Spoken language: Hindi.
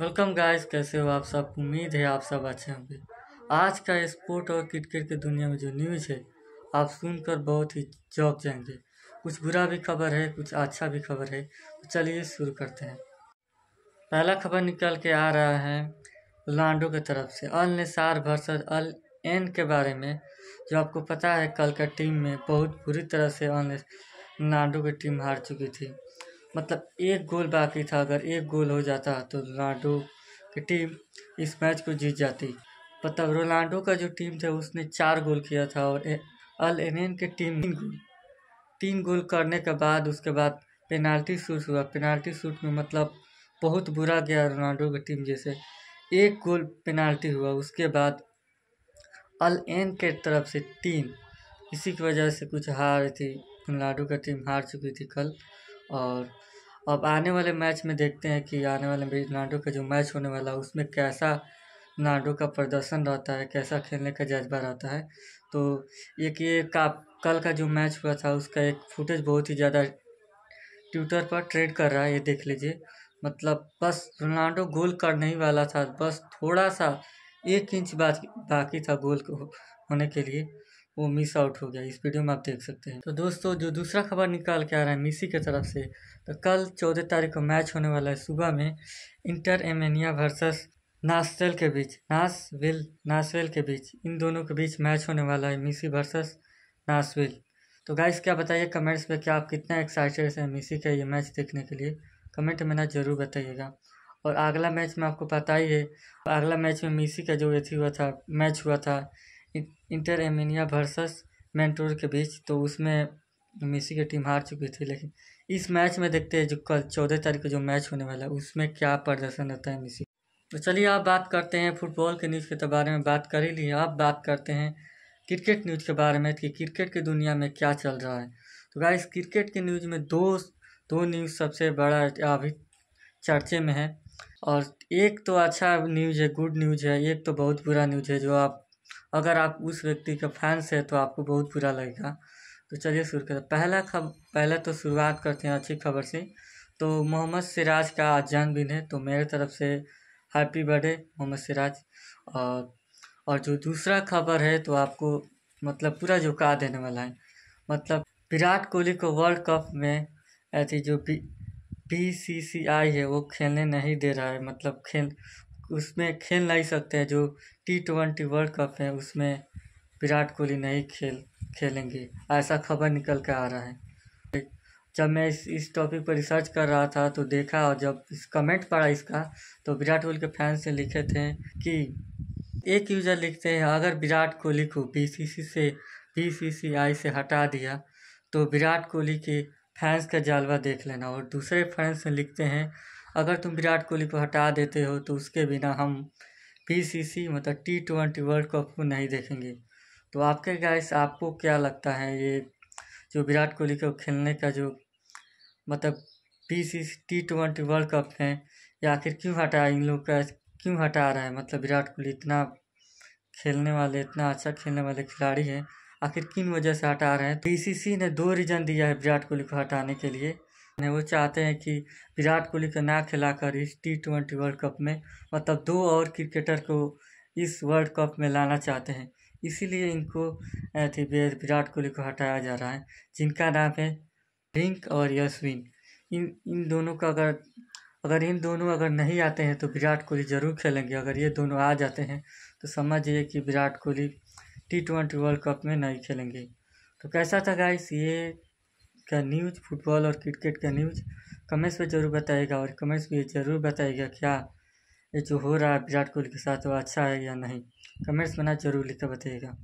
वेलकम गाइस कैसे हो आप सब उम्मीद है आप सब अच्छे होंगे आज का स्पोर्ट और क्रिकेट की दुनिया में जो न्यूज़ है आप सुनकर बहुत ही जॉब जाएंगे कुछ बुरा भी खबर है कुछ अच्छा भी खबर है तो चलिए शुरू करते हैं पहला खबर निकल के आ रहा है रोनाल्डो की तरफ से Al Nassr versus Al Ain के बारे में जो आपको पता है कल का टीम में बहुत बुरी तरह से अल रोनाल्डो की टीम हार चुकी थी मतलब एक गोल बाकी था अगर एक गोल हो जाता तो रोनाल्डो की टीम इस मैच को जीत जाती मतलब रोनाल्डो का जो टीम था उसने चार गोल किया था और अल एन के टीम तीन गोल तीन गोल करने के बाद उसके बाद पेनाल्टी शूट हुआ पेनाल्टी शूट में मतलब बहुत बुरा गया रोनाल्डो की टीम जैसे एक गोल पेनाल्टी हुआ उसके बाद अल एन के तरफ से तीन इसी की वजह से कुछ हार थी रोनाल्डो का टीम हार चुकी थी कल और अब आने वाले मैच में देखते हैं कि आने वाले रोनाल्डो का जो मैच होने वाला है उसमें कैसा रोनाल्डो का प्रदर्शन रहता है कैसा खेलने का जज्बा रहता है तो एक ये का कल का जो मैच हुआ था उसका एक फुटेज बहुत ही ज़्यादा ट्विटर पर ट्रेड कर रहा है ये देख लीजिए मतलब बस रोनाल्डो गोल करने ही वाला था बस थोड़ा सा एक इंच बाकी था गोल को होने के लिए वो मिस आउट हो गया इस वीडियो में आप देख सकते हैं तो दोस्तों जो दूसरा खबर निकाल के आ रहा है मिसी की तरफ से तो कल चौदह तारीख को मैच होने वाला है सुबह में इंटर एमेनिया वर्सेस नासवेल के बीच नासविल नासवेल के बीच इन दोनों के बीच मैच होने वाला है मिसी वर्सेस नासविल तो गाइस क्या बताइए कमेंट्स में क्या आप कितना एक्साइटेड हैं मिसी का ये मैच देखने के लिए कमेंट में ना ज़रूर बताइएगा और अगला मैच में आपको पता ही है अगला मैच में मिसी का जो ये हुआ था मैच हुआ था इंटर एमिनिया वर्सेस मैंटोर के बीच तो उसमें मेसी की टीम हार चुकी थी लेकिन इस मैच में देखते हैं जो कल चौदह तारीख को जो मैच होने वाला है उसमें क्या प्रदर्शन रहता है मेसी तो चलिए आप बात करते हैं फुटबॉल के न्यूज़ के तो बारे में बात कर ही ली आप बात करते हैं क्रिकेट न्यूज़ के बारे में कि क्रिकेट की दुनिया में क्या चल रहा है तो गाइस क्रिकेट के न्यूज़ में दो दो न्यूज़ सबसे बड़ा अभी चर्चे में है और एक तो अच्छा न्यूज़ है गुड न्यूज़ है एक तो बहुत बुरा न्यूज़ है जो आप अगर आप उस व्यक्ति के फैंस हैं तो आपको बहुत बुरा लगेगा तो चलिए शुरू करते पहला खब पहले तो शुरुआत करते हैं अच्छी खबर से तो मोहम्मद सिराज का आज जन्मदिन है तो मेरे तरफ से हैप्पी बर्थडे मोहम्मद सिराज और और जो दूसरा खबर है तो आपको मतलब पूरा झुका देने वाला है मतलब विराट कोहली को वर्ल्ड कप में ऐसी जो बी बी सी सी आई है वो खेलने नहीं दे रहा है मतलब खेल उसमें खेल नहीं सकते हैं जो टी ट्वेंटी वर्ल्ड कप है उसमें विराट कोहली नहीं खेल खेलेंगे ऐसा खबर निकल के आ रहा है जब मैं इस इस टॉपिक पर रिसर्च कर रहा था तो देखा और जब इस कमेंट पढ़ा इसका तो विराट कोहली के फैंस से लिखे थे कि एक यूजर लिखते हैं अगर विराट कोहली को बीसीसी से बीसीसीआई से हटा दिया तो विराट कोहली के फैंस का जालवा देख लेना और दूसरे फैंस लिखते हैं अगर तुम विराट कोहली को हटा देते हो तो उसके बिना हम पी सी सी मतलब टी ट्वेंटी वर्ल्ड कप को नहीं देखेंगे तो आपके गाइस आपको क्या लगता है ये जो विराट कोहली को खेलने का जो मतलब P C T twenty World Cup है या आखिर क्यों हटा इन लोग का क्यों हटा रहा है मतलब विराट कोहली इतना खेलने वाले इतना अच्छा खेलने वाले खिलाड़ी हैं आखिर किन वजह से हटा रहे हैं सी ने दो रीज़न दिया है विराट कोहली को हटाने के लिए वो चाहते हैं कि विराट कोहली को ना खिलाकर इस टी ट्वेंटी वर्ल्ड कप में मतलब दो और क्रिकेटर को इस वर्ल्ड कप में लाना चाहते हैं इसीलिए इनको विराट कोहली को हटाया जा रहा है जिनका नाम है रिंक और यशविन इन इन दोनों का अगर अगर इन दोनों अगर नहीं आते हैं तो विराट कोहली ज़रूर खेलेंगे अगर ये दोनों आ जाते हैं तो समझिए कि Virat Kohli T twenty World Cup में नहीं खेलेंगे तो कैसा था गाइस ये का न्यूज फुटबॉल और क्रिकेट का न्यूज कमेंट्स में ज़रूर बताएगा और कमेंट्स में ज़रूर बताएगा क्या ये जो हो रहा है विराट कोहली के साथ वो अच्छा है या नहीं कमेंट्स बना ज़रूर लिख कर बताइएगा